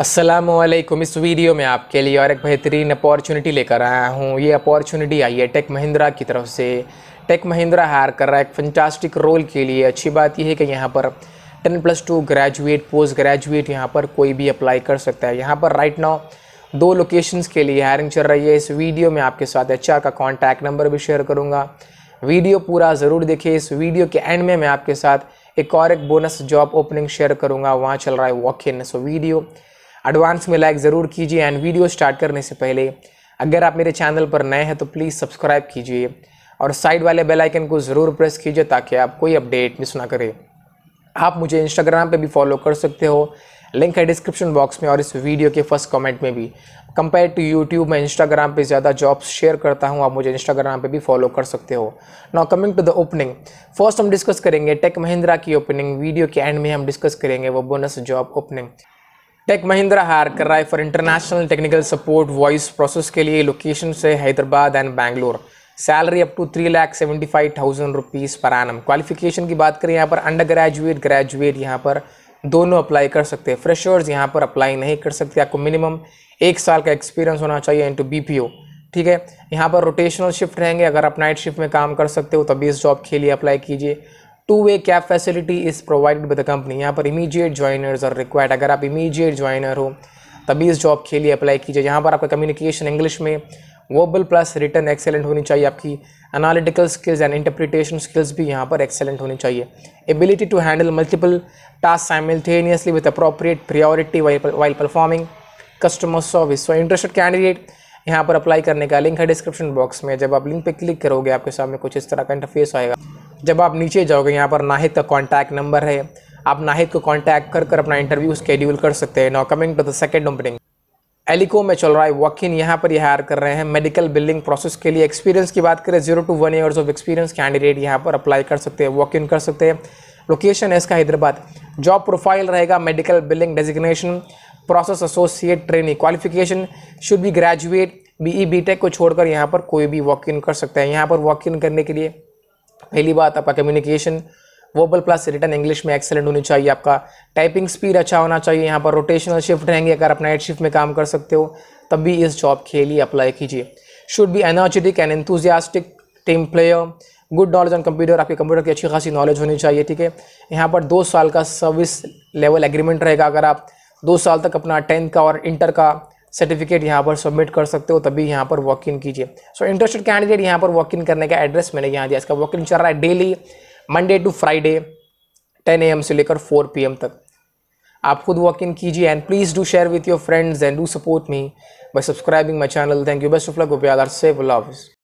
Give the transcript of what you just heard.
असलम इस वीडियो में आपके लिए और एक बेहतरीन अपॉर्चुनिटी लेकर आया हूँ ये अपॉर्चुनिटी आई है टेक महिंद्रा की तरफ से टेक महिंद्रा हायर कर रहा है एक फंटास्टिक रोल के लिए अच्छी बात यह है कि यहाँ पर ten plus two graduate post graduate यहाँ पर कोई भी अप्लाई कर सकता है यहाँ पर राइट नाउ दो लोकेशंस के लिए हायरिंग चल रही है इस वीडियो में आपके साथ अच्छा का कॉन्टैक्ट नंबर भी शेयर करूँगा वीडियो पूरा ज़रूर देखिए इस वीडियो के एंड में मैं आपके साथ एक और एक बोनस जॉब ओपनिंग शेयर करूँगा वहाँ चल रहा है walk in so video advance में लाइक ज़रूर कीजिए एंड वीडियो स्टार्ट करने से पहले अगर आप मेरे चैनल पर नए हैं तो प्लीज़ सब्सक्राइब कीजिए और साइड वाले बेल आइकन को ज़रूर प्रेस कीजिए ताकि आप कोई अपडेट मिस ना करें आप मुझे इंस्टाग्राम पे भी फॉलो कर सकते हो लिंक है डिस्क्रिप्शन बॉक्स में और इस वीडियो के फर्स्ट कमेंट में भी कंपेयर टू यूट्यूब मैं इंस्टाग्राम पे ज़्यादा जॉब्स शेयर करता हूँ आप मुझे इंस्टाग्राम पे भी फॉलो कर सकते हो now coming to the opening first हम डिस्कस करेंगे टेक महिंद्रा की ओपनिंग वीडियो के एंड में हम डिस्कस करेंगे वो bonus job opening tech Mahindra hire कर रहा है for international technical support voice process के लिए लोकेशन से Hyderabad and Bangalore salary up to three lakh seventy five thousand rupees पर एनम क्वालिफिकेशन की बात करें यहाँ पर अंडर ग्रेजुएट ग्रेजुएट यहाँ पर दोनों अप्लाई कर सकते हैं फ्रेशर्स यहाँ पर अप्लाई नहीं कर सकते आपको मिनिमम एक साल का एक्सपीरियंस होना चाहिए इनटू बीपीओ ठीक है यहाँ पर रोटेशनल शिफ्ट रहेंगे अगर आप नाइट शिफ्ट में काम कर सकते हो तभी इस जॉब के लिए अप्लाई कीजिए two way cab facility is provided by the company यहाँ पर इमीजिएट ज्वाइनर्स और रिक्वायर्ड अगर आप immediate ज्वाइनर हो तभी इस जॉब के लिए अप्लाई कीजिए यहाँ पर आपका कम्युनिकेशन इंग्लिश में वोबल प्लस रिटर्न एक्सेलेंट होनी चाहिए आपकी analytical skills and interpretation skills भी यहाँ पर एक्सेलेंट होनी चाहिए ability to handle multiple task simultaneously with appropriate priority while performing customer service so interested candidate यहाँ पर अप्लाई करने का लिंक है डिस्क्रिप्शन बॉक्स में जब आप लिंक पर क्लिक करोगे आपके सामने कुछ इस तरह का इंटरफेस आएगा जब आप नीचे जाओगे यहाँ पर नाहिद का कॉन्टैक्ट नंबर है आप नाहिद को कॉन्टैक्ट कर कर अपना इंटरव्यू स्केड्यूल कर सकते हैं now coming to the second opening Elico में चल रहा है वकीन यहाँ पर ये हायर कर रहे हैं मेडिकल बिल्डिंग प्रोसेस के लिए एक्सपीरियंस की बात करें zero to one years of experience candidate यहाँ पर अप्लाई कर सकते हैं वॉक इन कर सकते हैं लोकेशन है इसका हैदराबाद जॉब प्रोफाइल रहेगा medical billing designation process associate training qualification should be graduate B E B tech को छोड़कर यहाँ पर कोई भी वॉक इन कर सकता है यहाँ पर वॉक इन करने के लिए पहली बात आपका communication verbal plus written English में एक्सेलेंट होनी चाहिए आपका टाइपिंग स्पीड अच्छा होना चाहिए यहाँ पर रोटेशनल शिफ्ट रहेंगे अगर आप नाइट शिफ्ट में काम कर सकते हो तब भी इस जॉब के लिए अप्लाई कीजिए should be energetic and enthusiastic team player good knowledge on computer आपके कंप्यूटर की अच्छी खासी नॉलेज होनी चाहिए ठीक है यहाँ पर दो साल का सर्विस लेवल एग्रीमेंट रहेगा अगर आप दो साल तक अपना टेंथ का और इंटर का सर्टिफिकेट यहाँ पर सबमिट कर सकते हो तभी यहाँ पर वॉक इन कीजिए सो इंटरेस्टेड कैंडिडेट यहाँ पर वॉक इन करने का एड्रेस मैंने यहाँ दिया इसका वॉक इन चल रहा है daily Monday to Friday ten A से लेकर फोर पी तक आप खुद वॉक इन कीजिए and please do share with your friends and do support me by subscribing my channel thank you best of luck Hope you all